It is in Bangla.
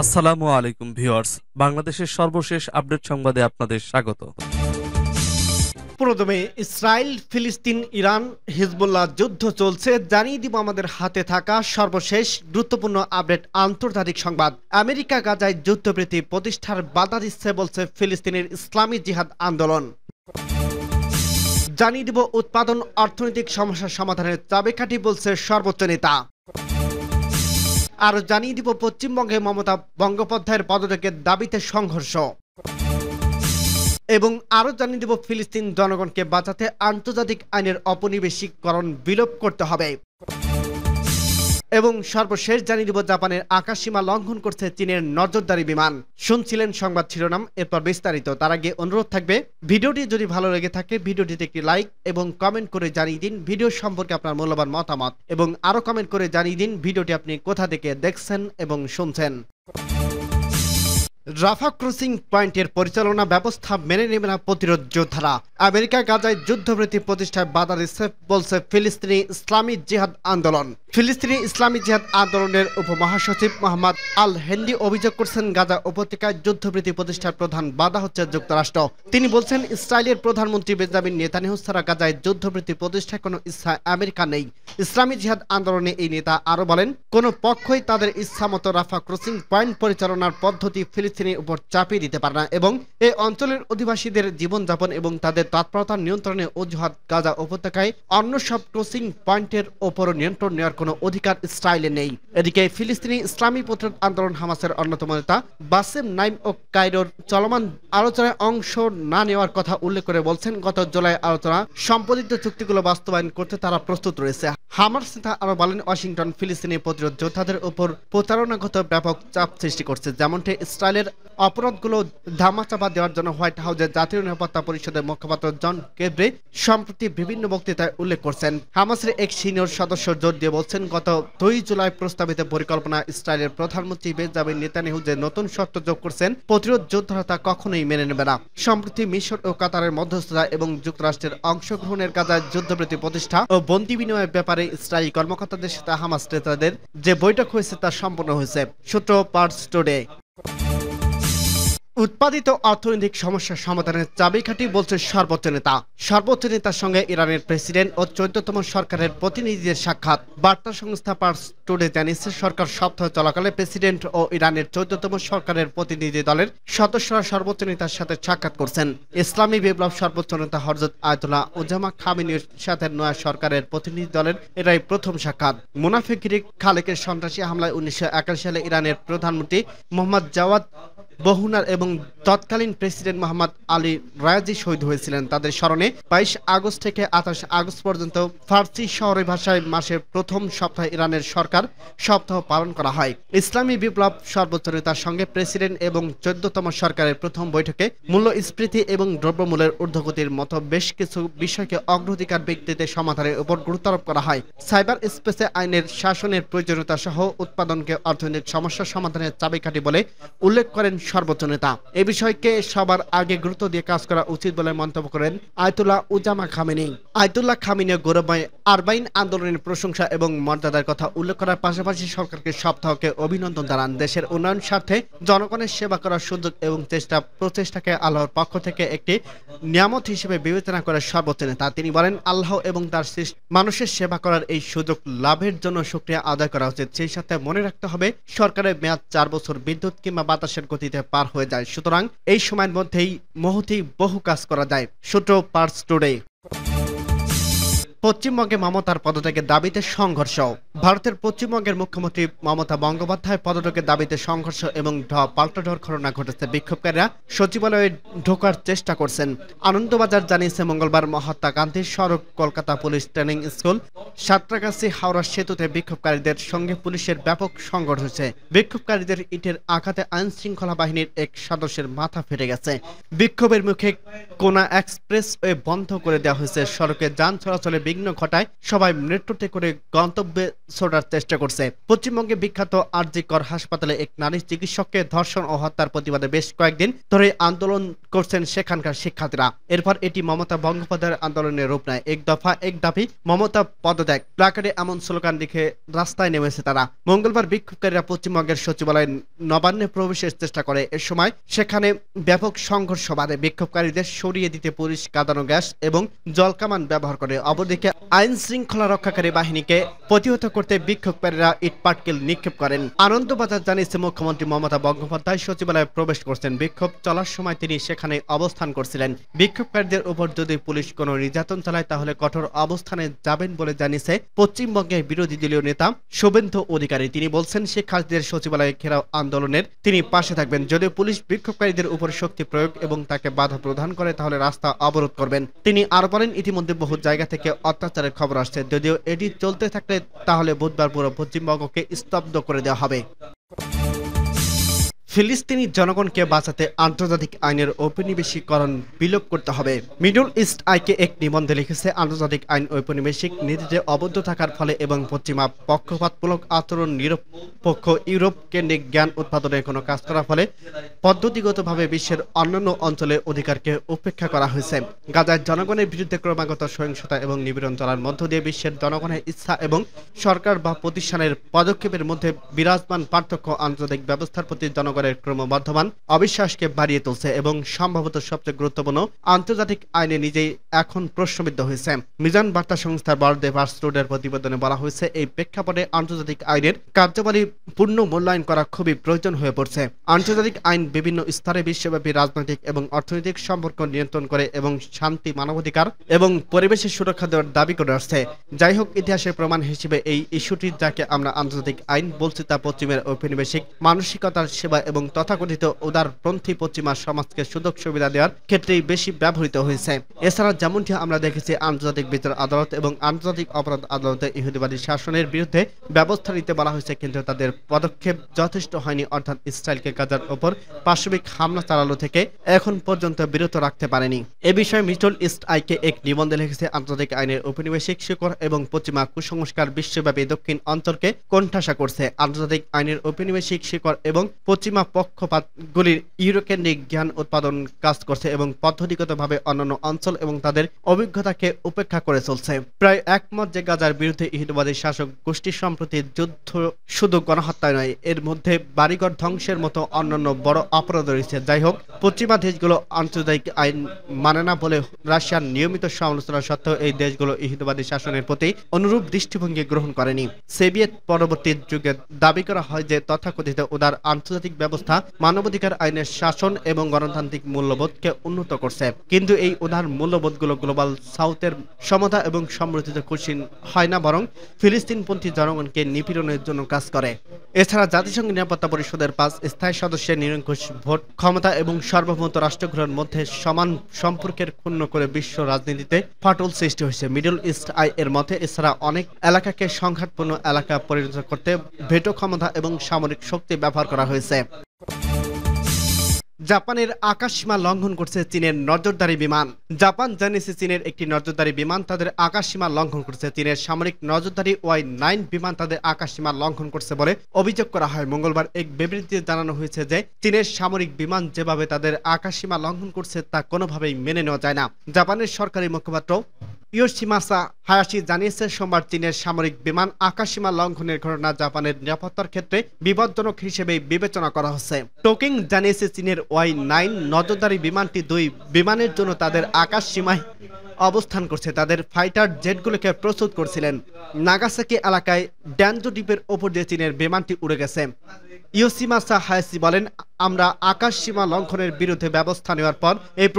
আসসালামু আলাইকুম ভিউয়ার্স বাংলাদেশের সর্বশেষ আপডেট সংবাদে আপনাদের স্বাগত প্রথমে ইসরায়েল ফিলিস্তিন ইরান হিজবুল্লাহ যুদ্ধ চলছে জানিয়ে দিব আমাদের হাতে থাকা সর্বশেষ গুরুত্বপূর্ণ আপডেট আন্তর্জাতিক সংবাদ আমেরিকা গাজায় যুদ্ধবৃত্তি প্রতিষ্ঠার বাধা দিচ্ছে বলছে ফিলিস্তিনের ইসলামী জিহাদ আন্দোলন জানিয়ে দিব উৎপাদন অর্থনৈতিক সমস্যা সমাধানের চাবেকাঠি বলছে সর্বোচ্চ নেতা আর জানিয়ে দিব পশ্চিমবঙ্গে মমতা বঙ্গোপাধ্যায়ের পদত্যাগের দাবিতে সংঘর্ষ এবং আরও জানিয়ে দেব ফিলিস্তিন জনগণকে বাঁচাতে আন্তর্জাতিক আইনের অপনিবেশিককরণ বিলোপ করতে হবে এবং সর্বশেষ জানিয়ে দিব জাপানের আকাশসীমা লঙ্ঘন করছে চীনের নজরদারি বিমান শুনছিলেন সংবাদ শিরোনাম এরপর বিস্তারিত তার আগে অনুরোধ থাকবে ভিডিওটি যদি ভালো লেগে থাকে ভিডিওটিতে একটি লাইক এবং কমেন্ট করে জানিয়ে দিন ভিডিও সম্পর্কে আপনার মূল্যবান মতামত এবং আরও কমেন্ট করে জানিয়ে দিন ভিডিওটি আপনি কোথা থেকে দেখছেন এবং শুনছেন রাফা ক্রসিং পয়েন্টের পরিচালনা ব্যবস্থা মেনে নেবে না প্রতিরোধ যোদ্ধারা আমেরিকা গাজায় যুদ্ধবৃত্তি প্রতিষ্ঠায় বাধা দিচ্ছে বলছে ফিলিস্তিনি ইসলামী জিহাদ আন্দোলন ফিলিস্তিনি ইসলামী জিহাদ আন্দোলনের উপমহাসচিব মোহাম্মদ আল হেন্ডি অভিযোগ করছেন গাজা উপত্যকায় যুদ্ধবৃত্তি প্রতিষ্ঠার প্রধান বাধা হচ্ছে যুক্তরাষ্ট্র তিনি বলছেন ইসরায়েলের প্রধানমন্ত্রী বেঞ্জামিন নেতানিহু ছাড়া গাজায় যুদ্ধবৃত্তি প্রতিষ্ঠায় কোনো ইচ্ছা আমেরিকা নেই ইসলামী জিহাদ আন্দোলনে এই নেতা আরও বলেন কোনো পক্ষই তাদের ইচ্ছা মতো রাফা ক্রসিং পয়েন্ট পরিচালনার পদ্ধতি ফিলিস্তিনের উপর চাপিয়ে দিতে পারে না এবং এই অঞ্চলের অধিবাসীদের জীবনযাপন এবং তাদের তৎপরতা নিয়ন্ত্রণে অজুহাত গাজা উপত্যকায় অন্য সব ক্রসিং পয়েন্টের ওপরও নিয়ন্ত্রণ নেওয়ার কোনো অধিকার স্টাইলে নেই এদিকে ফিলিস্তিনি ইসলামী প্রতিরোধ আন্দোলন হামাসের অন্যতম নেতা বাসেম নাইম ও কায়রোর চলমান আলোচনায় অংশ না নেওয়ার কথা উল্লেখ করে বলছেন গত জুলাই আলোচনা সম্পাদিত চুক্তিগুলো বাস্তবায়ন করতে তারা প্রস্তুত রয়েছে হামার নেতা আরো বলেন ওয়াশিংটন ফিলিস্তিনি প্রতিরোধ যোদ্ধাদের উপর প্রতারণাগত ব্যাপক চাপ সৃষ্টি করছে যেমনটি ইসরায়েলের অপরাধগুলো ধামাচাপা দেওয়ার জন্য হোয়াইট হাউসের জাতীয় নিরাপত্তা পরিষদের মুখপাত্র জন কেব্রে সম্প্রতি বিভিন্ন বক্তৃতায় উল্লেখ করছেন হামাসের এক সিনিয়র সদস্য জোর দিয়ে বলছেন বলেছেন গত দুই জুলাই প্রস্তাবিত পরিকল্পনা ইসরায়েলের প্রধানমন্ত্রী বেঞ্জামিন নেতানিহু যে নতুন শর্ত যোগ করছেন প্রতিরোধ যোদ্ধারা তা কখনোই মেনে নেবে না সম্প্রতি মিশর ও কাতারের মধ্যস্থতা এবং যুক্তরাষ্ট্রের অংশগ্রহণের কাজায় যুদ্ধবৃত্তি প্রতিষ্ঠা ও বন্দি বিনিময়ের ব্যাপারে ইসরায়েলি কর্মকর্তাদের সাথে হামাস নেতাদের যে বৈঠক হয়েছে তা সম্পন্ন হয়েছে সূত্র পার্স টুডে উৎপাদিত অর্থনৈতিক সমস্যার সমাধানের চাবিকাঠি বলছে সর্বোচ্চ নেতা সর্বোচ্চ নেতার সঙ্গে ইরানের প্রেসিডেন্ট ও চৌদ্দতম সরকারের প্রতিনিধিদের সাক্ষাৎ বার্তা সংস্থা পার্স টুডে জানিয়েছে সরকার সপ্তাহ চলাকালে প্রেসিডেন্ট ও ইরানের চৌদ্দতম সরকারের প্রতিনিধি দলের সদস্যরা সর্বোচ্চ নেতার সাথে সাক্ষাৎ করছেন ইসলামী বিপ্লব সর্বোচ্চ নেতা হরজত আয়তুল্লাহ ওজামা খামিনীর সাথে নয়া সরকারের প্রতিনিধি দলের এটাই প্রথম সাক্ষাৎ মুনাফিক খালেকের সন্ত্রাসী হামলায় উনিশশো সালে ইরানের প্রধানমন্ত্রী মোহাম্মদ জাওয়াদ বহুনার এবং তৎকালীন প্রেসিডেন্ট মোহাম্মদ আলী রায়াজি শহীদ হয়েছিলেন তাদের স্মরণে বাইশ আগস্ট থেকে আঠাশ আগস্ট পর্যন্ত ফার্সি শহরের ভাষায় মাসের প্রথম সপ্তাহে ইরানের সরকার সপ্তাহ পালন করা হয় ইসলামী বিপ্লব সর্বোচ্চ নেতার সঙ্গে প্রেসিডেন্ট এবং চোদ্দতম সরকারের প্রথম বৈঠকে মূল্যস্ফীতি এবং দ্রব্যমূল্যের ঊর্ধ্বগতির মতো বেশ কিছু বিষয়কে অগ্রাধিকার ভিত্তিতে সমাধানের উপর গুরুত্বারোপ করা হয় সাইবার স্পেসে আইনের শাসনের প্রয়োজনীয়তা সহ উৎপাদনকে অর্থনৈতিক সমস্যা সমাধানের চাবিকাঠি বলে উল্লেখ করেন সর্বোচ্চ নেতা এ বিষয়কে সবার আগে গুরুত্ব দিয়ে কাজ করা উচিত বলে মন্তব্য করেন আয়তুল্লাহ উজামা খামিনী আয়তুল্লাহ খামিনী গৌরবময় আরবাইন আন্দোলনের প্রশংসা এবং মর্যাদার কথা উল্লেখ করার পাশাপাশি সরকারকে সপ্তাহকে অভিনন্দন জানান দেশের উন্নয়ন স্বার্থে জনগণের সেবা করার সুযোগ এবং চেষ্টা প্রচেষ্টাকে আল্লাহর পক্ষ থেকে একটি নিয়ামত হিসেবে বিবেচনা করে সর্বোচ্চ নেতা তিনি বলেন আল্লাহ এবং তার মানুষের সেবা করার এই সুযোগ লাভের জন্য সুক্রিয়া আদায় করা উচিত সেই সাথে মনে রাখতে হবে সরকারের মেয়াদ চার বছর বিদ্যুৎ কিংবা বাতাসের গতি সময়টিতে পার হয়ে যায় সুতরাং এই সময়ের মধ্যেই মহতি বহু কাজ করা যায় সূত্র পার্টস টুডে পশ্চিমবঙ্গে মমতার পদত্যাগের দাবিতে সংঘর্ষ ভারতের পশ্চিমবঙ্গের মুখ্যমন্ত্রী মমতা বন্দ্যোপাধ্যায় পদত্যাগের দাবিতে সংঘর্ষ এবং পাল্টাঢর ঘটনা ঘটেছে বিক্ষোভকারীরা সচিবালয়ে ঢোকার চেষ্টা করছেন আনন্দবাজার জানিয়েছে মঙ্গলবার মহাত্মা গান্ধী সড়ক Kolkata police training school Santragachi Howrah সেতুতে বিক্ষোভকারীদের সঙ্গে পুলিশের ব্যাপক সংঘর্ষ হয়েছে বিক্ষোভকারীদের ইটের আঘাতে আইন শৃঙ্খলা বাহিনীর এক সদস্যের মাথা ফেটে গেছে বিক্ষোভের মুখে কোনা এক্সপ্রেসওয়ে বন্ধ করে দেওয়া হয়েছে সড়কে যান চলাচলে বিঘ্ন ঘটায় সবাই মৃত্যুতে করে গন্তব্যে ছোটার চেষ্টা করছে পশ্চিমবঙ্গে বিখ্যাত আরজিকর হাসপাতালে এক নারী চিকিৎসককে ধর্ষণ ও হত্যার প্রতিবাদে বেশ কয়েকদিন ধরে আন্দোলন করছেন সেখানকার শিক্ষার্থীরা এরপর এটি মমতা বঙ্গোপাধ্যায়ের আন্দোলনের রূপ নেয় এক দফা এক দাবি মমতা পদত্যাগ প্লাকারে এমন স্লোগান লিখে রাস্তায় নেমেছে তারা মঙ্গলবার বিক্ষোভকারীরা পশ্চিমবঙ্গের সচিবালয়ে নবান্নে প্রবেশের চেষ্টা করে এ সময় সেখানে ব্যাপক সংঘর্ষ বাধে বিক্ষোভকারীদের সরিয়ে দিতে পুলিশ কাদানো গ্যাস এবং জলকামান ব্যবহার করে অবদিক থেকে আইন শৃঙ্খলা রক্ষাকারী বাহিনীকে প্রতিহত করতে বিক্ষোভকারীরা ইটপাটকেল নিক্ষেপ করেন আনন্দবাজার জানিয়েছে মুখ্যমন্ত্রী মমতা বন্দ্যোপাধ্যায় সচিবালয়ে প্রবেশ করছেন বিক্ষোভ চলার সময় তিনি সেখানে অবস্থান করছিলেন বিক্ষোভকারীদের উপর যদি পুলিশ কোনো নির্যাতন চালায় তাহলে কঠোর অবস্থানে যাবেন বলে জানিয়েছে পশ্চিমবঙ্গের বিরোধী দলীয় নেতা শুভেন্দু অধিকারী তিনি বলছেন শিক্ষার্থীদের সচিবালয়ে ঘেরাও আন্দোলনের তিনি পাশে থাকবেন যদি পুলিশ বিক্ষোভকারীদের উপর শক্তি প্রয়োগ এবং তাকে বাধা প্রদান করে তাহলে রাস্তা অবরোধ করবেন তিনি আরো বলেন ইতিমধ্যে বহু জায়গা থেকে অত্যাচারের খবর আসছে যদিও এটি চলতে থাকলে তাহলে বুধবার পুরো পশ্চিমবঙ্গকে স্তব্ধ করে দেওয়া হবে ফিলিস্তিনি জনগণকে বাঁচাতে আন্তর্জাতিক আইনের ঔপনিবেশিকরণ বিলোপ করতে হবে মিডল ইস্ট আইকে এক নিবন্ধে লিখেছে আন্তর্জাতিক আইন ঔপনিবেশিক নীতিতে অবদ্ধ থাকার ফলে এবং পশ্চিমা পক্ষপাতমূলক আচরণ নিরপেক্ষ ইউরোপ কেন্দ্রিক জ্ঞান উৎপাদনে কোনো কাজ করার ফলে পদ্ধতিগতভাবে বিশ্বের অন্যান্য অঞ্চলে অধিকারকে উপেক্ষা করা হয়েছে গাজার জনগণের বিরুদ্ধে ক্রমাগত সহিংসতা এবং নিপীড়ন চলার মধ্য দিয়ে বিশ্বের জনগণের ইচ্ছা এবং সরকার বা প্রতিষ্ঠানের পদক্ষেপের মধ্যে বিরাজমান পার্থক্য আন্তর্জাতিক ব্যবস্থার প্রতি জনগণ কার্যকরের ক্রমবর্ধমান অবিশ্বাসকে বাড়িয়ে তুলছে এবং সম্ভবত সবচেয়ে গুরুত্বপূর্ণ আন্তর্জাতিক আইনে নিজেই এখন প্রশ্নবিদ্ধ হয়েছে মিজান বার্তা সংস্থার বরদে রোডের প্রতিবেদনে বলা হয়েছে এই প্রেক্ষাপটে আন্তর্জাতিক আইনের কার্যকরী পূর্ণ মূল্যায়ন করা খুবই প্রয়োজন হয়ে পড়ছে আন্তর্জাতিক আইন বিভিন্ন স্তরে বিশ্বব্যাপী রাজনৈতিক এবং অর্থনৈতিক সম্পর্ক নিয়ন্ত্রণ করে এবং শান্তি মানবাধিকার এবং পরিবেশের সুরক্ষা দেওয়ার দাবি করে আসছে যাই হোক ইতিহাসের প্রমাণ হিসেবে এই ইস্যুটি যাকে আমরা আন্তর্জাতিক আইন বলছি তা পশ্চিমের ঔপনিবেশিক মানসিকতার সেবা এবং তথাকথিত উদারপন্থী পশ্চিমা সমাজকে সুযোগ সুবিধা দেওয়ার ক্ষেত্রেই বেশি ব্যবহৃত হয়েছে এছাড়া যেমনটি আমরা দেখেছি আন্তর্জাতিক বিচার আদালত এবং আন্তর্জাতিক অপরাধ আদালতে ইহুদিবাদী শাসনের বিরুদ্ধে ব্যবস্থা নিতে বলা হয়েছে কিন্তু তাদের পদক্ষেপ যথেষ্ট হয়নি অর্থাৎ ইসরায়েলকে গাজার ওপর পাশবিক হামলা চালানো থেকে এখন পর্যন্ত বিরত রাখতে পারেনি এ বিষয়ে মিটল ইস্ট আইকে এক নিবন্ধে লিখেছে আন্তর্জাতিক আইনের উপনিবেশিক শিকড় এবং পশ্চিমা কুসংস্কার বিশ্বব্যাপী দক্ষিণ অঞ্চলকে কণ্ঠাসা করছে আন্তর্জাতিক আইনের উপনিবেশিক শিকড় এবং পশ্চিমা পশ্চিমা পক্ষপাতগুলির ইউরোকেন্দ্রিক জ্ঞান উৎপাদন কাজ করছে এবং পদ্ধতিগতভাবে অন্যান্য অঞ্চল এবং তাদের অভিজ্ঞতাকে উপেক্ষা করে চলছে প্রায় একমত যে গাজার বিরুদ্ধে ইহুদবাদী শাসক গোষ্ঠী সম্প্রতি যুদ্ধ শুধু গণহত্যা নয় এর মধ্যে বাড়িঘর ধ্বংসের মতো অন্যান্য বড় অপরাধ রয়েছে যাই হোক পশ্চিমা দেশগুলো আন্তর্জাতিক আইন মানে না বলে রাশিয়ার নিয়মিত সমালোচনা সত্ত্বেও এই দেশগুলো ইহুদবাদী শাসনের প্রতি অনুরূপ দৃষ্টিভঙ্গি গ্রহণ করেনি সেবিয়েত পরবর্তী যুগে দাবি করা হয় যে তথাকথিত উদার আন্তর্জাতিক ব্যবস্থা ব্যবস্থা মানবাধিকার আইনের শাসন এবং গণতান্ত্রিক মূল্যবোধকে উন্নত করছে কিন্তু এই উদার মূল্যবোধগুলো গ্লোবাল সাউথের সমতা এবং সমৃদ্ধিতে খুশি হয় না বরং ফিলিস্তিনপন্থী জনগণকে নিপীড়নের জন্য কাজ করে এছাড়া জাতিসংঘ নিরাপত্তা পরিষদের পাঁচ স্থায়ী সদস্যের নিরঙ্কুশ ভোট ক্ষমতা এবং সার্বভৌমত রাষ্ট্রগুলোর মধ্যে সমান সম্পর্কের ক্ষুণ্ণ করে বিশ্ব রাজনীতিতে ফাটল সৃষ্টি হয়েছে মিডল ইস্ট আই এর মতে এছাড়া অনেক এলাকাকে সংঘাতপূর্ণ এলাকা পরিণত করতে ভেটো ক্ষমতা এবং সামরিক শক্তি ব্যবহার করা হয়েছে জাপানের আকাশসীমা লঙ্ঘন করছে চীনের নজরদারি বিমান জাপান জানিয়েছে চীনের একটি নজরদারি বিমান তাদের আকাশসীমা লঙ্ঘন করছে চীনের সামরিক নজরদারি ওয়াই নাইন বিমান তাদের আকাশসীমা লঙ্ঘন করছে বলে অভিযোগ করা হয় মঙ্গলবার এক বিবৃতিতে জানানো হয়েছে যে চীনের সামরিক বিমান যেভাবে তাদের আকাশসীমা লঙ্ঘন করছে তা কোনোভাবেই মেনে নেওয়া যায় না জাপানের সরকারি মুখপাত্র ইয়োশিমাসা হায়াশি জানিয়েছে সোমবার চীনের সামরিক বিমান আকাশসীমা লঙ্ঘনের ঘটনা জাপানের নিরাপত্তার ক্ষেত্রে বিপজ্জনক হিসেবে বিবেচনা করা হচ্ছে টোকিং জানিয়েছে চীনের ওয়াই নাইন নজরদারি বিমানটি দুই বিমানের জন্য তাদের আকাশসীমায় অবস্থান করছে তাদের ফাইটার জেটগুলোকে প্রস্তুত করছিলেন নাগাসাকি এলাকায় ড্যানজো দ্বীপের ওপর দিয়ে চীনের বিমানটি উড়ে গেছে ইয়োসিমাসা হায়াসি বলেন আমরা আকাশসীমা লঙ্ঘনের বিরুদ্ধে ব্যবস্থা নেওয়ার পর এই